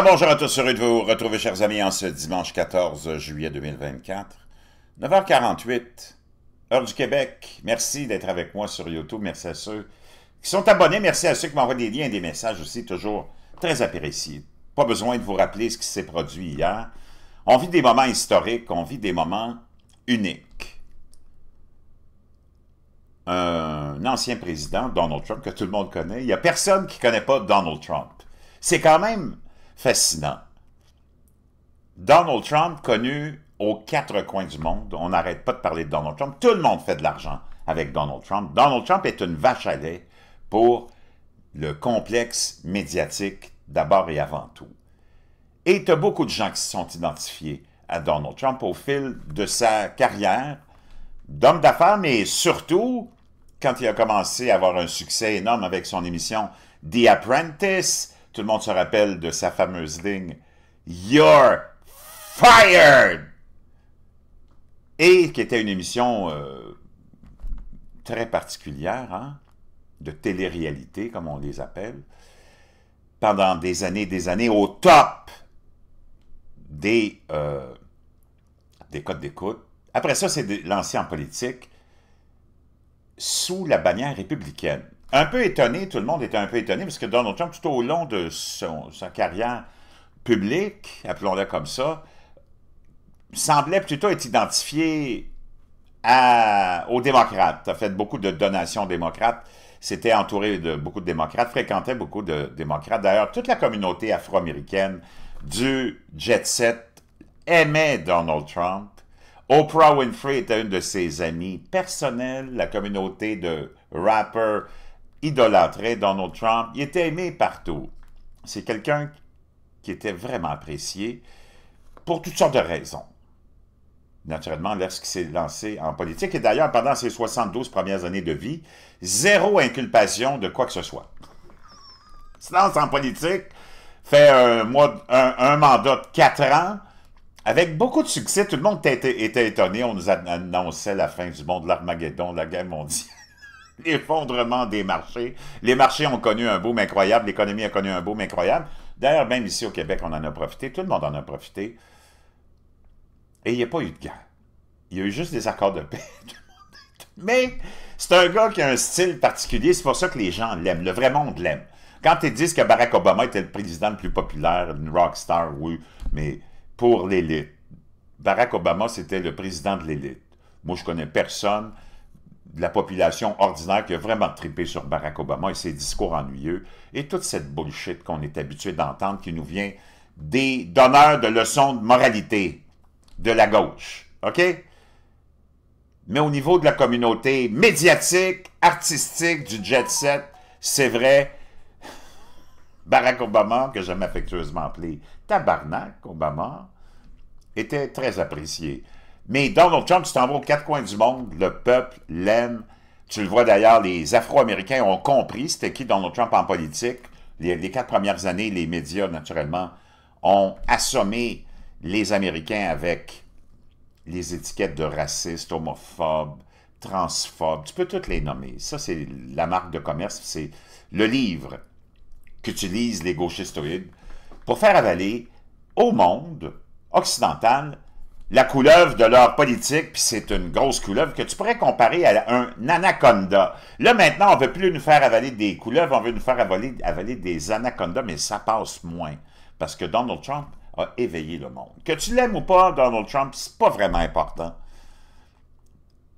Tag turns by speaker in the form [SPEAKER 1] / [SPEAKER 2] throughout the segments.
[SPEAKER 1] Ah, bonjour à tous, heureux de vous retrouver, chers amis, en ce dimanche 14 juillet 2024, 9h48, heure du Québec. Merci d'être avec moi sur YouTube. Merci à ceux qui sont abonnés. Merci à ceux qui m'envoient des liens et des messages aussi, toujours très appréciés. Pas besoin de vous rappeler ce qui s'est produit hier. On vit des moments historiques, on vit des moments uniques. Un ancien président, Donald Trump, que tout le monde connaît, il n'y a personne qui ne connaît pas Donald Trump. C'est quand même fascinant. Donald Trump, connu aux quatre coins du monde, on n'arrête pas de parler de Donald Trump, tout le monde fait de l'argent avec Donald Trump. Donald Trump est une vache à lait pour le complexe médiatique d'abord et avant tout. Et il y a beaucoup de gens qui se sont identifiés à Donald Trump au fil de sa carrière d'homme d'affaires, mais surtout quand il a commencé à avoir un succès énorme avec son émission The Apprentice, tout le monde se rappelle de sa fameuse ligne You're fired! Et qui était une émission euh, très particulière, hein, de télé-réalité, comme on les appelle, pendant des années des années, au top des, euh, des codes d'écoute. Après ça, c'est lancé en politique sous la bannière républicaine un peu étonné, tout le monde était un peu étonné, parce que Donald Trump, tout au long de son, sa carrière publique, appelons le comme ça, semblait plutôt être identifié aux démocrates, a fait beaucoup de donations démocrates, s'était entouré de beaucoup de démocrates, fréquentait beaucoup de démocrates. D'ailleurs, toute la communauté afro-américaine du jet set aimait Donald Trump. Oprah Winfrey était une de ses amies personnelles, la communauté de rappers idolâtrait Donald Trump. Il était aimé partout. C'est quelqu'un qui était vraiment apprécié pour toutes sortes de raisons. Naturellement, lorsqu'il s'est lancé en politique, et d'ailleurs, pendant ses 72 premières années de vie, zéro inculpation de quoi que ce soit. Se lance en politique, fait un, un, mandat de 4 ans, avec beaucoup de succès. Tout le monde était, était étonné. On nous annonçait la fin du monde, l'Armageddon, la guerre mondiale l'effondrement des marchés. Les marchés ont connu un boom incroyable, l'économie a connu un boom incroyable. D'ailleurs, même ici au Québec, on en a profité, tout le monde en a profité. Et il n'y a pas eu de guerre. Il y a eu juste des accords de paix. Mais c'est un gars qui a un style particulier, c'est pour ça que les gens l'aiment, le vrai monde l'aime. Quand ils disent que Barack Obama était le président le plus populaire, une star, oui, mais pour l'élite. Barack Obama, c'était le président de l'élite. Moi, je connais personne de la population ordinaire qui a vraiment tripé sur Barack Obama et ses discours ennuyeux et toute cette bullshit qu'on est habitué d'entendre qui nous vient des donneurs de leçons de moralité de la gauche. OK? Mais au niveau de la communauté médiatique, artistique, du jet set, c'est vrai, Barack Obama, que j'aime affectueusement appeler Tabarnak Obama, était très apprécié. Mais Donald Trump, tu t'en vas aux quatre coins du monde, le peuple l'aime. Tu le vois d'ailleurs, les Afro-Américains ont compris c'était qui Donald Trump en politique. Les, quatre premières années, les médias, naturellement, ont assommé les Américains avec les étiquettes de racistes, homophobes, transphobes. Tu peux toutes les nommer. Ça, c'est la marque de commerce. C'est le livre qu'utilisent les gauchistoïdes pour faire avaler au monde occidental la couleuvre de leur politique, puis c'est une grosse couleuvre que tu pourrais comparer à un anaconda. Là, maintenant, on veut plus nous faire avaler des couleuvres, on veut nous faire avaler, des anacondas, mais ça passe moins. Parce que Donald Trump a éveillé le monde. Que tu l'aimes ou pas, Donald Trump, c'est pas vraiment important.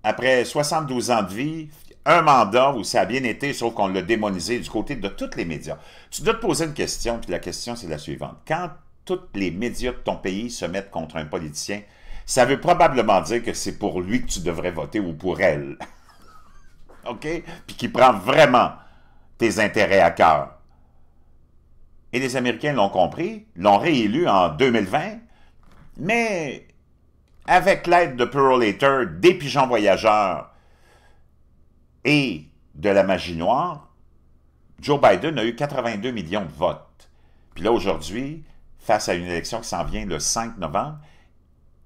[SPEAKER 1] Après 72 ans de vie, un mandat où ça a bien été, sauf qu'on l'a démonisé du côté de tous les médias. Tu dois te poser une question, puis la question, c'est la suivante. Quand tous les médias de ton pays se mettent contre un politicien, ça veut probablement dire que c'est pour lui que tu devrais voter ou pour elle. OK? Puis qui prend vraiment tes intérêts à cœur. Et les Américains l'ont compris, l'ont réélu en 2020, mais avec l'aide de Perlator, des pigeons voyageurs et de la magie noire, Joe Biden a eu 82 millions de votes. Puis là, aujourd'hui, face à une élection qui s'en vient le 5 novembre,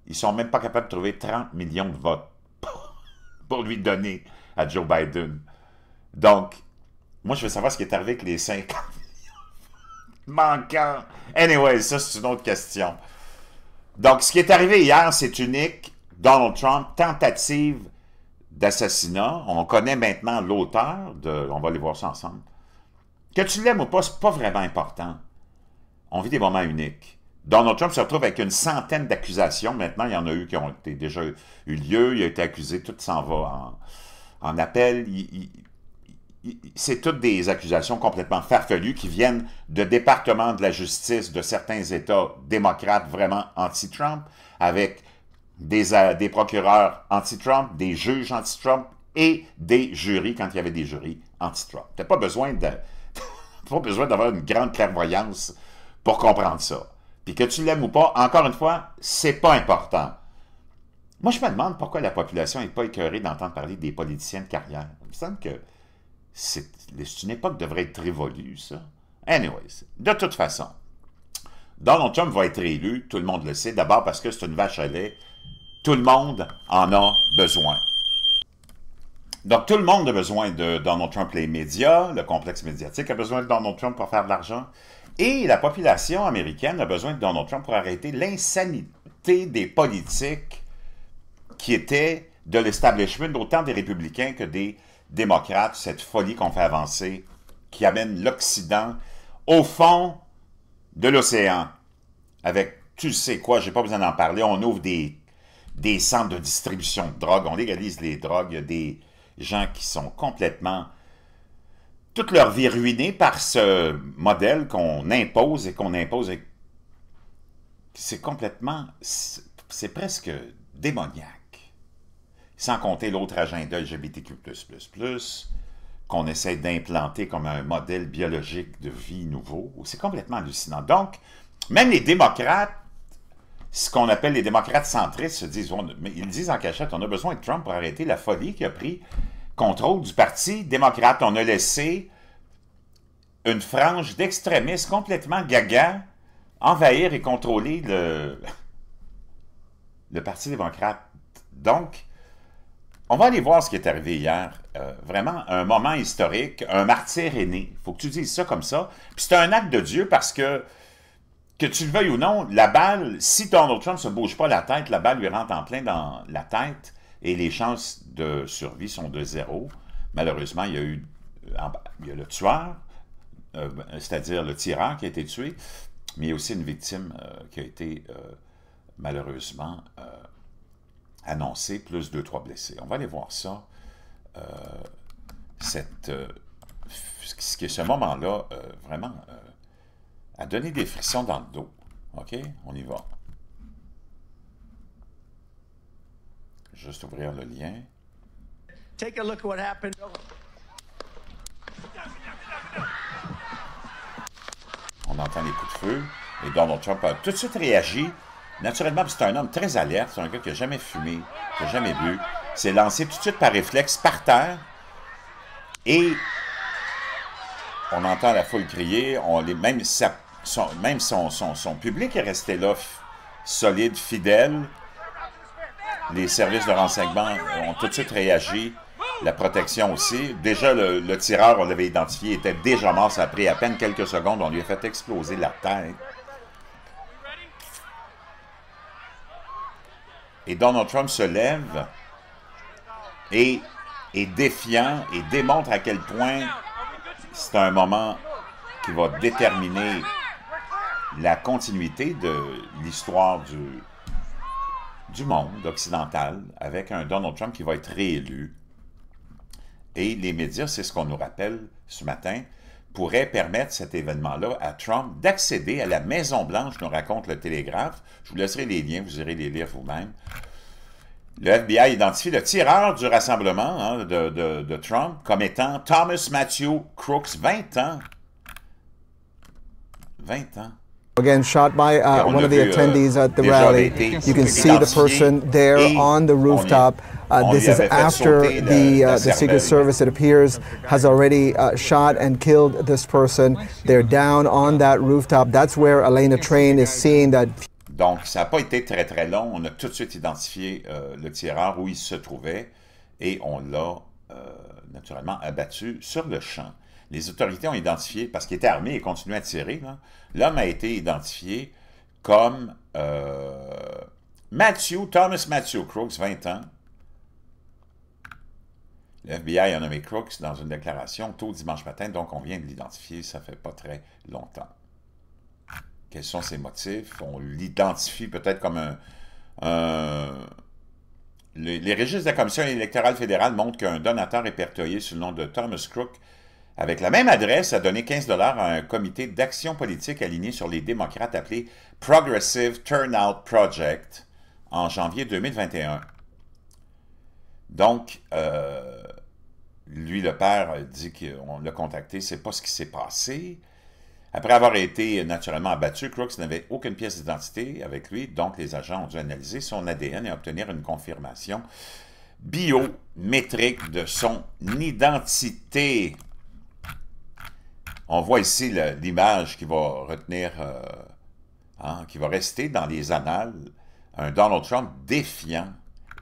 [SPEAKER 1] ils ne sont même pas capables de trouver 30 millions de votes pour lui donner à Joe Biden. Donc, moi, je veux savoir ce qui est arrivé avec les 50 millions manquants. Anyway, ça, c'est une autre question. Donc, ce qui est arrivé hier, c'est unique. Donald Trump, tentative d'assassinat. On connaît maintenant l'auteur de... On va aller voir ça ensemble. Que tu l'aimes ou pas, n'est pas vraiment important. On vit des moments uniques. Donald Trump se retrouve avec une centaine d'accusations. Maintenant, il y en a eu qui ont déjà eu lieu. Il a été accusé, tout s'en va en, appel. c'est toutes des accusations complètement farfelues qui viennent de départements de la justice de certains États démocrates vraiment anti-Trump, avec des, euh, des procureurs anti-Trump, des juges anti-Trump et des jurys quand il y avait des jurys anti-Trump. Tu pas besoin d'avoir une grande clairvoyance pour comprendre ça. Puis que tu l'aimes ou pas, encore une fois, c'est pas important. Moi, je me demande pourquoi la population n'est pas écœurée d'entendre parler des politiciens de carrière. Il me semble que c'est une époque qui devrait être révolue, ça. Anyways, de toute façon, Donald Trump va être élu, tout le monde le sait, d'abord parce que c'est une vache à lait. Tout le monde en a besoin. Donc, tout le monde a besoin de Donald Trump, les médias, le complexe médiatique a besoin de Donald Trump pour faire de l'argent. Et la population américaine a besoin de Donald Trump pour arrêter l'insanité des politiques qui étaient de l'establishment, autant des républicains que des démocrates, cette folie qu'on fait avancer, qui amène l'Occident au fond de l'océan. Avec, tu sais quoi, j'ai pas besoin d'en parler, on ouvre des, des centres de distribution de drogue, on légalise les drogues, il y a des gens qui sont complètement toute leur vie ruinée par ce modèle qu'on impose et qu'on impose. C'est complètement, c'est presque démoniaque. Sans compter l'autre agenda LGBTQ++, qu'on essaie d'implanter comme un modèle biologique de vie nouveau. C'est complètement hallucinant. Donc, même les démocrates, ce qu'on appelle les démocrates centristes, se disent, ils disent en cachette, on a besoin de Trump pour arrêter la folie qui a pris contrôle du Parti démocrate. On a laissé une frange d'extrémistes complètement gaga envahir et contrôler le, le Parti démocrate. Donc, on va aller voir ce qui est arrivé hier. Euh, vraiment, un moment historique, un martyr aîné. faut que tu dises ça comme ça. Puis c'est un acte de Dieu parce que, que tu le veuilles ou non, la balle, si Donald Trump ne se bouge pas la tête, la balle lui rentre en plein dans la tête et les chances de survie sont de zéro. Malheureusement, il y a eu le tueur, euh, c'est-à-dire le tireur qui a été tué, mais il y a aussi une victime euh, qui a été euh, malheureusement annoncée, plus deux, trois blessés. On va aller voir ça, cette, ce, qui, ce moment-là, vraiment, a donné des frissons dans le dos. OK? On y va. Juste ouvrir le lien. On entend les coups de feu et Donald Trump a tout de suite réagi. Naturellement, c'est un homme très alerte, c'est un gars qui n'a jamais fumé, qui n'a jamais bu. C'est lancé tout de suite par réflexe par terre et on entend la foule crier, on les, même, même son, son, son public est resté là, solide, fidèle les services de renseignement ont tout de suite réagi. La protection aussi. Déjà, le, tireur, on l'avait identifié, était déjà mort. Ça a pris à peine quelques secondes. On lui a fait exploser la tête. Et Donald Trump se lève et est défiant et démontre à quel point c'est un moment qui va déterminer la continuité de l'histoire du, du monde occidental avec un Donald Trump qui va être réélu. Et les médias, c'est ce qu'on nous rappelle ce matin, pourraient permettre cet événement-là à Trump d'accéder à la Maison-Blanche, nous raconte le Télégraphe. Je vous laisserai les liens, vous irez les lire vous-même. Le FBI identifie le tireur du rassemblement hein, de, de, Trump comme étant Thomas Matthew Crooks, 20 ans. 20 ans. Again, shot by uh, one of the uh, attendees at the rally. You can see the person there on the rooftop. Uh, this is after the, uh, the Secret Service, it appears, has already uh, shot and killed this person. They're down on that rooftop. That's where Elena Train is seeing that. Donc, ça n'a pas été très, très long. On a tout de suite identifié euh, le tireur où il se trouvait et on l'a euh, naturellement abattu sur le champ. les autorités ont identifié, parce qu'il était armé et continuait à tirer, l'homme a été identifié comme euh, Matthew, Thomas Matthew Crooks, 20 ans. Le FBI a nommé Crooks dans une déclaration tôt dimanche matin, donc on vient de l'identifier, ça fait pas très longtemps. Quels sont ses motifs? On l'identifie peut-être comme un... les, registres de la Commission électorale fédérale montrent qu'un donateur répertorié sous le nom de Thomas Crook avec la même adresse, a donné 15 dollars à un comité d'action politique aligné sur les démocrates appelé Progressive Turnout Project en janvier 2021. Donc, euh, lui, le père, dit qu'on l'a contacté, c'est pas ce qui s'est passé. Après avoir été naturellement abattu, Crooks n'avait aucune pièce d'identité avec lui, donc les agents ont dû analyser son ADN et obtenir une confirmation biométrique de son identité. On voit ici l'image qui va retenir, euh, hein, qui va rester dans les annales, un Donald Trump défiant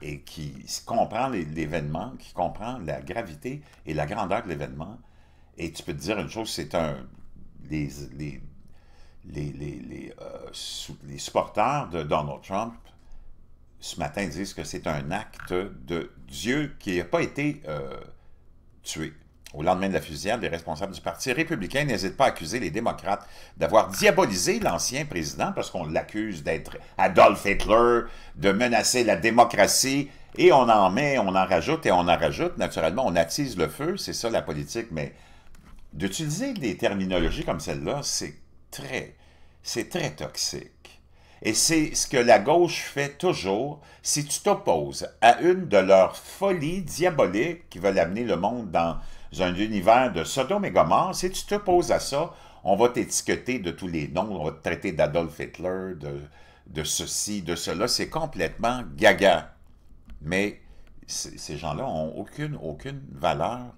[SPEAKER 1] et qui comprend l'événement, qui comprend la gravité et la grandeur de l'événement. Et tu peux te dire une chose, c'est un... Les, les, les, euh, supporters de Donald Trump ce matin disent que c'est un acte de Dieu qui n'a pas été euh, tué. Au lendemain de la fusillade, les responsables du Parti républicain n'hésitent pas à accuser les démocrates d'avoir diabolisé l'ancien président parce qu'on l'accuse d'être Adolf Hitler, de menacer la démocratie, et on en met, on en rajoute et on en rajoute. Naturellement, on attise le feu, c'est ça la politique, mais d'utiliser des terminologies comme celle-là, c'est très, c'est très toxique. Et c'est ce que la gauche fait toujours si tu t'opposes à une de leurs folies diaboliques qui veulent amener le monde dans un univers de Sodom et Gomorre, si tu te poses à ça, on va t'étiqueter de tous les noms, on va te traiter d'Adolf Hitler, de, de ceci, de cela. C'est complètement gaga. Mais ces gens-là n'ont aucune, aucune valeur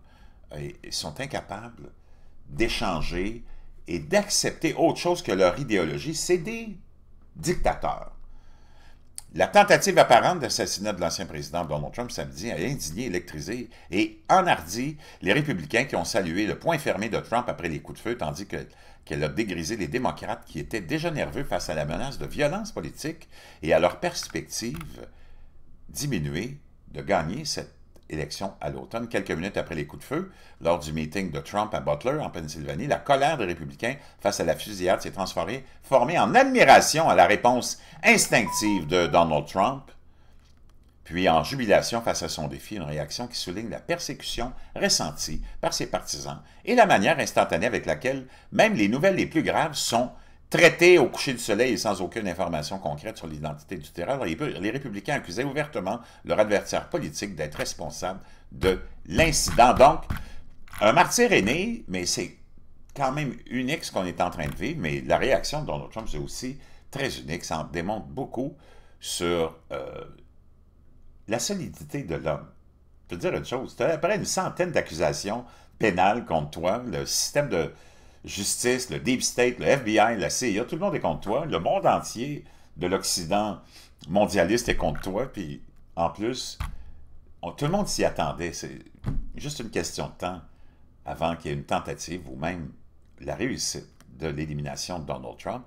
[SPEAKER 1] et, sont incapables d'échanger et d'accepter autre chose que leur idéologie. C'est des dictateurs. La tentative apparente d'assassinat de l'ancien président Donald Trump samedi a indigné, électrisé et enhardi les républicains qui ont salué le point fermé de Trump après les coups de feu, tandis qu'elle a dégrisé les démocrates qui étaient déjà nerveux face à la menace de violence politique et à leur perspective diminuée de gagner cette élection à l'automne. Quelques minutes après les coups de feu, lors du meeting de Trump à Butler, en Pennsylvanie, la colère des républicains face à la fusillade s'est transformée formée en admiration à la réponse instinctive de Donald Trump, puis en jubilation face à son défi, une réaction qui souligne la persécution ressentie par ses partisans et la manière instantanée avec laquelle même les nouvelles les plus graves sont traité au coucher du soleil et sans aucune information concrète sur l'identité du terreur, les républicains accusaient ouvertement leur adversaire politique d'être responsable de l'incident. Donc, un martyr est né, mais c'est quand même unique ce qu'on est en train de vivre, mais la réaction de Donald Trump, c'est aussi très unique. Ça en démontre beaucoup sur euh, la solidité de l'homme. Je veux dire une chose, tu as après une centaine d'accusations pénales contre toi, le système de justice, le Deep State, le FBI, la CIA, tout le monde est contre toi. Le monde entier de l'Occident mondialiste est contre toi. Puis en plus, on, tout le monde s'y attendait. C'est juste une question de temps avant qu'il y ait une tentative ou même la réussite de l'élimination de Donald Trump.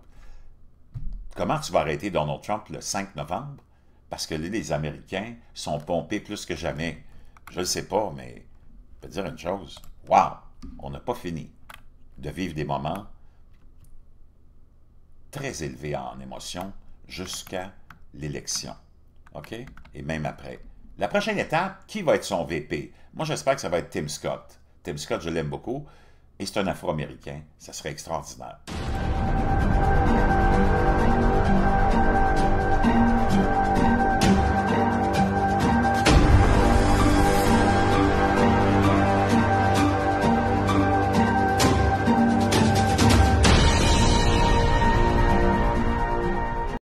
[SPEAKER 1] Comment tu vas arrêter Donald Trump le 5 novembre? Parce que les Américains sont pompés plus que jamais. Je ne sais pas, mais je peux dire une chose. Wow! On n'a pas fini de vivre des moments très élevés en émotion jusqu'à l'élection. OK? Et même après. La prochaine étape, qui va être son VP? Moi, j'espère que ça va être Tim Scott. Tim Scott, je l'aime beaucoup. Et c'est un Afro-Américain. Ça serait extraordinaire.